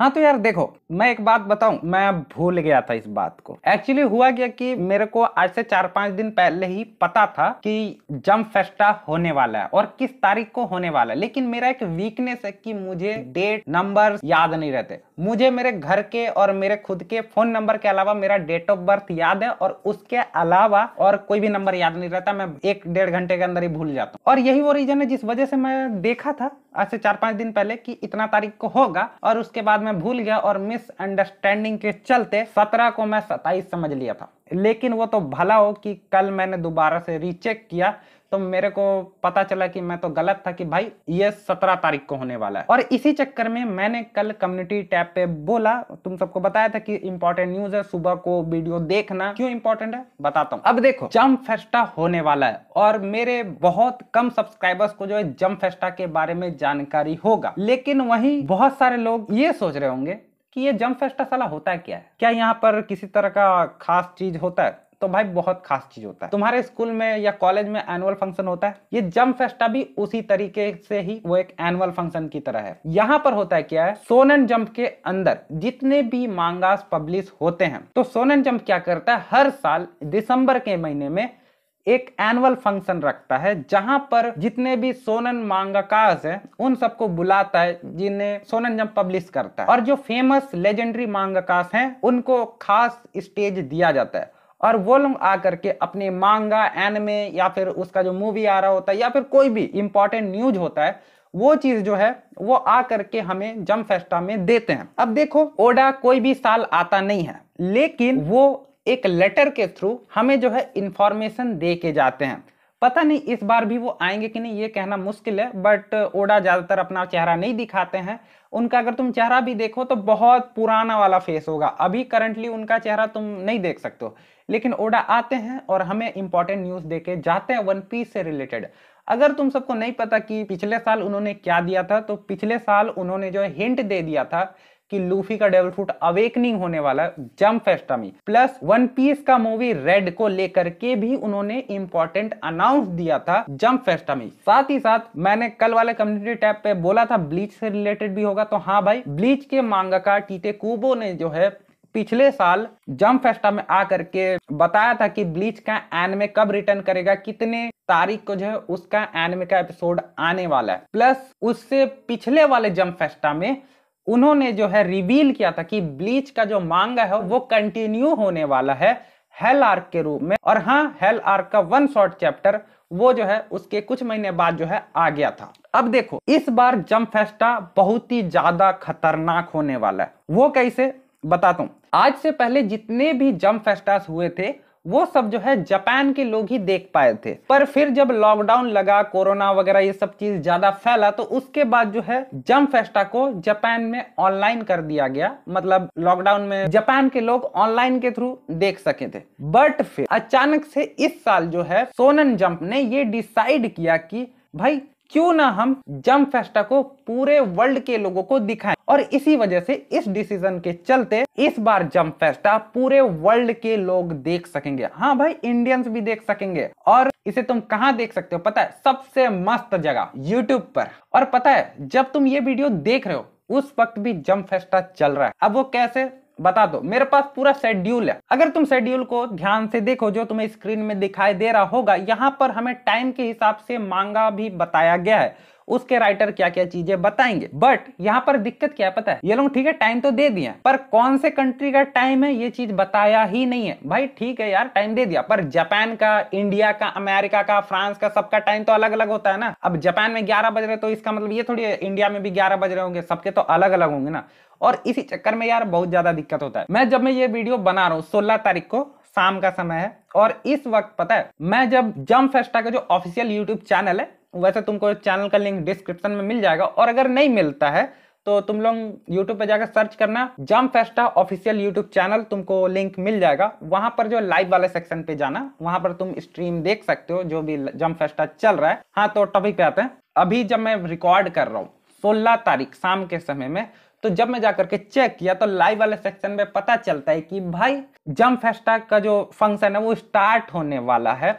हाँ तो यार देखो मैं एक बात बताऊं मैं भूल गया था इस बात को एक्चुअली हुआ गया कि मेरे को आज से चार पांच दिन पहले ही पता था कि जम फेस्टा होने वाला है और किस तारीख को होने वाला है लेकिन मेरा एक वीकनेस है कि मुझे डेट नंबर याद नहीं रहते मुझे मेरे घर के और मेरे खुद के फोन नंबर के अलावा मेरा डेट ऑफ बर्थ याद है और उसके अलावा और कोई भी नंबर याद नहीं रहता मैं एक डेढ़ घंटे के अंदर ही भूल जाता हूँ और यही वो रीजन है जिस वजह से मैं देखा था आज से चार पांच दिन पहले कि इतना तारीख को होगा और उसके बाद मैं भूल गया और मिस अंडरस्टैंडिंग के चलते सत्रह को मैं सताइस समझ लिया था लेकिन वो तो भला हो कि कल मैंने दोबारा से रीचेक किया तो मेरे को पता चला कि मैं तो गलत था कि भाई ये सत्रह तारीख को होने वाला है और इसी चक्कर में मैंने कल कम्युनिटी टैब पे बोला तुम सबको बताया था कि इंपॉर्टेंट न्यूज है सुबह को वीडियो देखना क्यों इंपॉर्टेंट है बताता हूँ अब देखो जम फेस्टा होने वाला है और मेरे बहुत कम सब्सक्राइबर्स को जो है जम फेस्टा के बारे में जानकारी होगा लेकिन वही बहुत सारे लोग ये सोच रहे होंगे कि ये जम फेस्टा साला होता है क्या है क्या यहाँ पर किसी तरह का खास चीज होता है तो भाई बहुत खास चीज होता है तुम्हारे स्कूल में या कॉलेज में एनुअल फंक्शन होता है ये जम फेस्टा भी उसी तरीके से ही वो एक एनुअल फंक्शन की तरह है यहाँ पर होता है क्या है सोनन जम्प के अंदर जितने भी मांगास पब्लिश होते हैं तो सोनन जम्प क्या करता है हर साल दिसंबर के महीने में एक एनुअल फंक्शन रखता है जहां पर जितने भी सोनन मांगाकास हैं उन सबको बुलाता है जिन्हें सोनन जम पब्लिश करता है और जो फेमस लेजेंडरी मांगाकास हैं उनको खास स्टेज दिया जाता है और वो लोग आकर के अपने मांगा एनमे या फिर उसका जो मूवी आ रहा होता है या फिर कोई भी इंपॉर्टेंट न्यूज होता है वो चीज जो है वो आ करके हमें जम फेस्टा में देते हैं अब देखो ओडा कोई भी साल आता नहीं है लेकिन वो एक लेटर के थ्रू हमें जो है इंफॉर्मेशन दे के जाते हैं पता नहीं इस बार भी वो आएंगे कि नहीं ये कहना मुश्किल है बट ओडा ज़्यादातर अपना चेहरा नहीं दिखाते हैं उनका अगर तुम चेहरा भी देखो तो बहुत पुराना वाला फेस होगा अभी करंटली उनका चेहरा तुम नहीं देख सकते हो लेकिन ओडा आते हैं और हमें इंपॉर्टेंट न्यूज देके जाते हैं वन पीस से रिलेटेड अगर तुम सबको नहीं पता कि पिछले साल उन्होंने क्या दिया था तो पिछले साल उन्होंने जो हिंट दे दिया था कि लूफी का डेवल फ्रूट अवेकनिंग होने वाला जम फेस्टमी प्लस वन पीस का मूवी रेड को लेकर के भी उन्होंने इंपॉर्टेंट अनाउंस दिया था जम फेस्टमी साथ ही साथ मैंने कल वाले कम्युनिटी टैब पे बोला था ब्लीच से रिलेटेड भी होगा तो हाँ भाई ब्लीच के मांगा का टीटे कुबो ने जो है पिछले साल जम फेस्टा में आकर के बताया था कि ब्लीच का एनमे कब रिटर्न करेगा कितने तारीख को जो है उसका एनमे का एपिसोड आने वाला है प्लस उससे पिछले वाले जम फेस्टा में उन्होंने जो है रिवील किया था कि ब्लीच का जो मांगा है वो कंटिन्यू होने वाला है हेल आर्क के रूप में और हाँ हेल आर्क का वन शॉर्ट चैप्टर वो जो है उसके कुछ महीने बाद जो है आ गया था अब देखो इस बार जम फेस्टा बहुत ही ज्यादा खतरनाक होने वाला है वो कैसे बताता हूँ आज से पहले जितने भी जम फेस्टास हुए थे वो सब जो है जापान के लोग ही देख पाए थे पर फिर जब लॉकडाउन लगा कोरोना वगैरह ये सब चीज ज्यादा फैला तो उसके बाद जो है जम फेस्टा को जापान में ऑनलाइन कर दिया गया मतलब लॉकडाउन में जापान के लोग ऑनलाइन के थ्रू देख सके थे बट फिर अचानक से इस साल जो है सोनन जम्प ने ये डिसाइड किया कि भाई क्यों ना हम जम फेस्टा को पूरे वर्ल्ड के लोगों को दिखाएं और इसी वजह से इस डिसीजन के चलते इस बार जंप फेस्टा पूरे वर्ल्ड के लोग देख सकेंगे हाँ भाई इंडियंस भी देख सकेंगे और इसे तुम कहाँ देख सकते हो पता है सबसे मस्त जगह यूट्यूब पर और पता है जब तुम ये वीडियो देख रहे हो उस वक्त भी जंप फेस्टा चल रहा है अब वो कैसे बता दो मेरे पास पूरा शेड्यूल है अगर तुम शेड्यूल को ध्यान से देखो जो तुम्हें स्क्रीन में दिखाई दे रहा होगा यहाँ पर हमें टाइम के हिसाब से मांगा भी बताया गया है उसके राइटर क्या क्या चीजें बताएंगे बट यहाँ पर दिक्कत क्या पता है ये लोग ठीक है टाइम तो दे दिया पर कौन से कंट्री का टाइम है ये चीज बताया ही नहीं है भाई ठीक है यार टाइम दे दिया पर जापान का इंडिया का अमेरिका का फ्रांस का सबका टाइम तो अलग अलग होता है ना अब जापान में ग्यारह बज रहे तो इसका मतलब ये थोड़ी इंडिया में भी ग्यारह बज रहे होंगे सबके तो अलग अलग होंगे ना और इसी चक्कर में यार बहुत ज्यादा दिक्कत होता है मैं जब मैं ये वीडियो बना रहा हूँ सोलह तारीख को शाम का समय है और इस वक्त पता है मैं जब जम फेस्टा का जो ऑफिशियल यूट्यूब चैनल है वैसे तुमको चैनल का लिंक डिस्क्रिप्शन में मिल जाएगा और अगर नहीं मिलता है तो तुम लोग यूट्यूब पे जाकर सर्च करना Jump Festa official YouTube channel तुमको लिंक मिल जाएगा वहां पर जो लाइव वाले सेक्शन पे जाना वहां पर तुम स्ट्रीम देख सकते हो जो भी जम फेस्टा चल रहा है हाँ तो टॉपिक पे आते हैं अभी जब मैं रिकॉर्ड कर रहा हूँ सोलह तारीख शाम के समय में तो जब मैं जाकर के चेक किया तो लाइव वाले सेक्शन में पता चलता है कि भाई जम फेस्टा का जो फंक्शन है वो स्टार्ट होने वाला है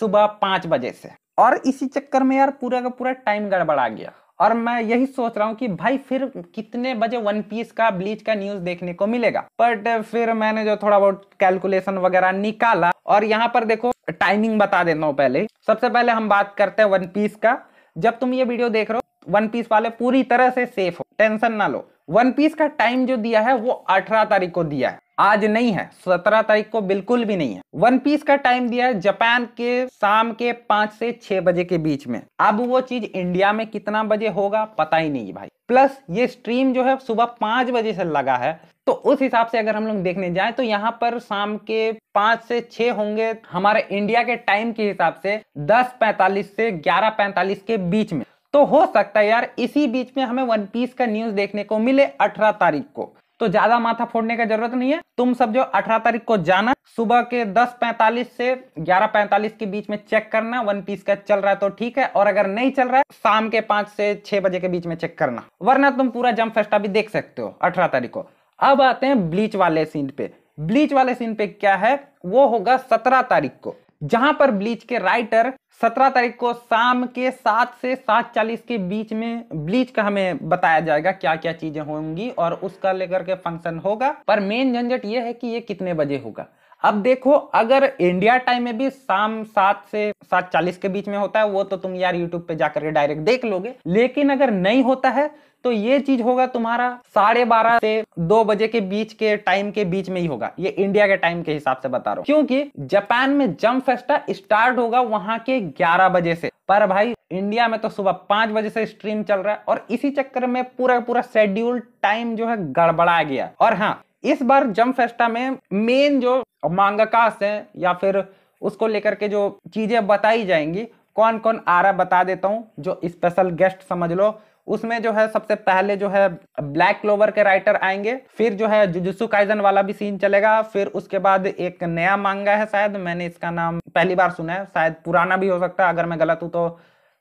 सुबह पाँच बजे से और इसी चक्कर में यार पूरा का पूरा टाइम गड़बड़ा गया और मैं यही सोच रहा हूँ कि भाई फिर कितने बजे वन पीस का ब्लीच का न्यूज देखने को मिलेगा बट फिर मैंने जो थोड़ा बहुत कैलकुलेशन वगैरह निकाला और यहाँ पर देखो टाइमिंग बता देता हूँ पहले सबसे पहले हम बात करते हैं वन पीस का जब तुम ये वीडियो देख रहे हो वन पीस वाले पूरी तरह से सेफ हो टेंशन ना लो वन पीस का टाइम जो दिया है वो अठारह तारीख को दिया है आज नहीं है सत्रह तारीख को बिल्कुल भी नहीं है वन पीस का टाइम दिया है जापान के शाम के पांच से छह बजे के बीच में अब वो चीज इंडिया में कितना बजे होगा पता ही नहीं भाई प्लस ये स्ट्रीम जो है सुबह पांच बजे से लगा है तो उस हिसाब से अगर हम लोग देखने जाएं तो यहाँ पर शाम के पांच से छ होंगे हमारे इंडिया के टाइम के हिसाब से दस पैंतालीस से ग्यारह पैंतालीस के बीच में तो हो सकता है यार इसी बीच में हमें वन पीस का न्यूज़ देखने को मिले अठारह तारीख को तो ज्यादा माथा फोड़ने का जरूरत नहीं है तुम सब जो 18 तारीख को जाना सुबह के 10:45 से 11:45 के बीच में चेक करना वन पीस का चल रहा है तो ठीक है और अगर नहीं चल रहा है शाम के पांच से छह बजे के बीच में चेक करना वरना तुम पूरा जम फेस्टा भी देख सकते हो अठारह तारीख को अब आते हैं ब्लीच वाले सीन पे ब्लीच वाले सीन पे क्या है वो होगा सत्रह तारीख को जहां पर ब्लीच के राइटर 17 तारीख को शाम के सात से सात चालीस के बीच में ब्लीच का हमें बताया जाएगा क्या क्या चीजें होंगी और उसका लेकर के फंक्शन होगा पर मेन झंझट ये है कि ये कितने बजे होगा अब देखो अगर इंडिया टाइम में भी शाम सात से सात चालीस के बीच में होता है वो तो तुम यार यूट्यूब पे जाकर के डायरेक्ट देख लोगे लेकिन अगर नहीं होता है तो ये चीज होगा तुम्हारा साढ़े बारह से दो बजे के बीच के टाइम के बीच में ही होगा ये इंडिया के टाइम के हिसाब से बता रहा हूँ क्योंकि जापान में जम फेस्टा स्टार्ट होगा वहां के ग्यारह बजे से पर भाई इंडिया में तो सुबह पांच बजे से स्ट्रीम चल रहा है और इसी चक्कर में पूरा पूरा शेड्यूल टाइम जो है गड़बड़ा गया और हाँ इस बार जम फेस्टा में मेन जो मांगकास है या फिर उसको लेकर के जो चीजें बताई जाएंगी कौन कौन आ रहा बता देता हूँ जो स्पेशल गेस्ट समझ लो उसमें जो है सबसे पहले जो है ब्लैक क्लोवर के राइटर आएंगे फिर जो है जुजुसु काइजन वाला भी सीन चलेगा फिर उसके बाद एक नया मांगा है शायद मैंने इसका नाम पहली बार सुना है शायद पुराना भी हो सकता है अगर मैं गलत हूं तो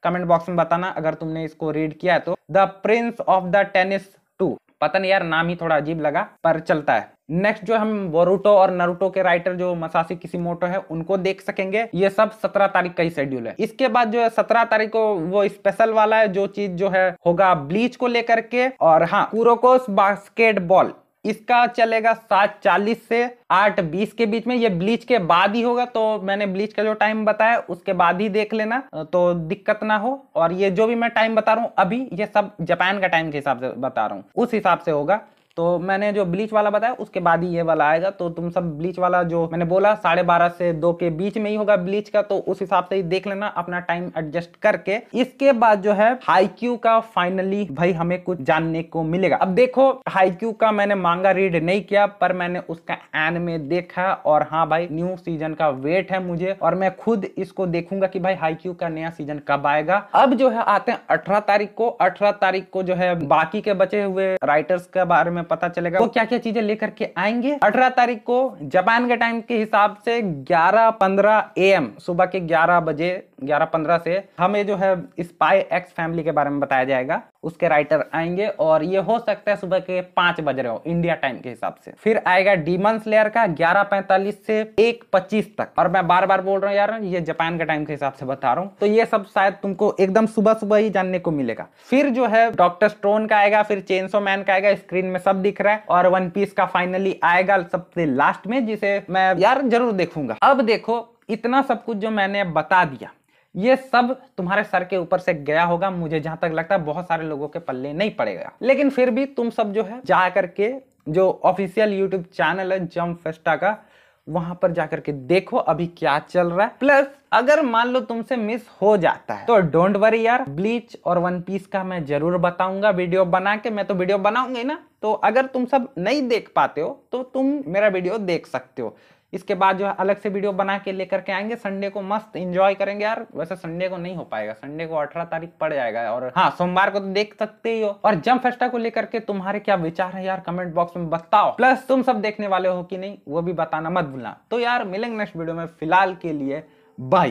कमेंट बॉक्स में बताना अगर तुमने इसको रीड किया है तो the prince of the tennis two पता नहीं यार नाम ही थोड़ा अजीब लगा पर चलता है नेक्स्ट जो हम बोरूटो और नरूटो के राइटर जो मसासी किसी मोटो है उनको देख सकेंगे ये सब सत्रह तारीख का ही शेड्यूल है इसके बाद जो है सत्रह तारीख को वो स्पेशल वाला है जो चीज जो है होगा ब्लीच को लेकर के और हाँ कुरोकोस बास्केटबॉल इसका चलेगा सात चालीस से आठ बीस के बीच में ये ब्लीच के बाद ही होगा तो मैंने ब्लीच का जो टाइम बताया उसके बाद ही देख लेना तो दिक्कत ना हो और ये जो भी मैं टाइम बता रहा हूँ अभी ये सब जापान का टाइम के हिसाब से बता रहा हूँ उस हिसाब से होगा तो मैंने जो ब्लीच वाला बताया उसके बाद ही ये वाला आएगा तो तुम सब ब्लीच वाला जो मैंने बोला साढ़े बारह से दो के बीच में ही होगा ब्लीच का तो उस हिसाब से ही देख लेना अपना टाइम एडजस्ट करके इसके बाद जो है हाईक्यू का फाइनली भाई हमें कुछ जानने को मिलेगा अब देखो हाईक्यू का मैंने मांगा रीड नहीं किया पर मैंने उसका एन में देखा और हाँ भाई न्यू सीजन का वेट है मुझे और मैं खुद इसको देखूंगा कि भाई हाईक्यू का नया सीजन कब आएगा अब जो है आते हैं अठारह तारीख को अठारह तारीख को जो है बाकी के बचे हुए राइटर्स के बारे में में पता चलेगा वो तो- क्या क्या चीजें लेकर के आएंगे अठारह तारीख को जापान के टाइम के हिसाब से ग्यारह पंद्रह ए सुबह के ग्यारह बजे ग्यारह पंद्रह से हमें जो है स्पाई एक्स फैमिली के बारे में बताया जाएगा उसके राइटर आएंगे और ये हो सकता है सुबह के पांच बज रहे हो इंडिया टाइम के हिसाब से फिर आएगा डीमन स्लेयर का ग्यारह पैंतालीस से एक पच्चीस तक और मैं बार बार बोल रहा हूँ यार ये जापान के टाइम के हिसाब से बता रहा हूँ तो ये सब शायद तुमको एकदम सुबह सुबह ही जानने को मिलेगा फिर जो है डॉक्टर स्टोन का आएगा फिर चेन्सो मैन का आएगा स्क्रीन में सब दिख रहा है और वन पीस का फाइनली आएगा सबसे लास्ट में जिसे मैं यार जरूर देखूंगा अब देखो इतना सब कुछ जो मैंने बता दिया ये सब तुम्हारे सर के ऊपर से गया होगा मुझे जहां तक लगता है बहुत सारे लोगों के पल्ले नहीं पड़ेगा लेकिन फिर भी तुम सब जो है जा करके जो ऑफिशियल यूट्यूब चैनल है जम फेस्टा का वहां पर जाकर के देखो अभी क्या चल रहा है प्लस अगर मान लो तुमसे मिस हो जाता है तो डोंट वरी यार ब्लीच और वन पीस का मैं जरूर बताऊंगा वीडियो बना के मैं तो वीडियो बनाऊंगी ना तो अगर तुम सब नहीं देख पाते हो तो तुम मेरा वीडियो देख सकते हो इसके बाद जो है अलग से वीडियो बना के लेकर के आएंगे संडे को मस्त इंजॉय करेंगे यार वैसे संडे को नहीं हो पाएगा संडे को अठारह तारीख पड़ जाएगा और हाँ सोमवार को तो देख सकते ही हो और जम फेस्टा को लेकर के तुम्हारे क्या विचार है यार कमेंट बॉक्स में बताओ प्लस तुम सब देखने वाले हो कि नहीं वो भी बताना मत भूलना तो यार मिलेंगे नेक्स्ट वीडियो में फिलहाल के लिए बाय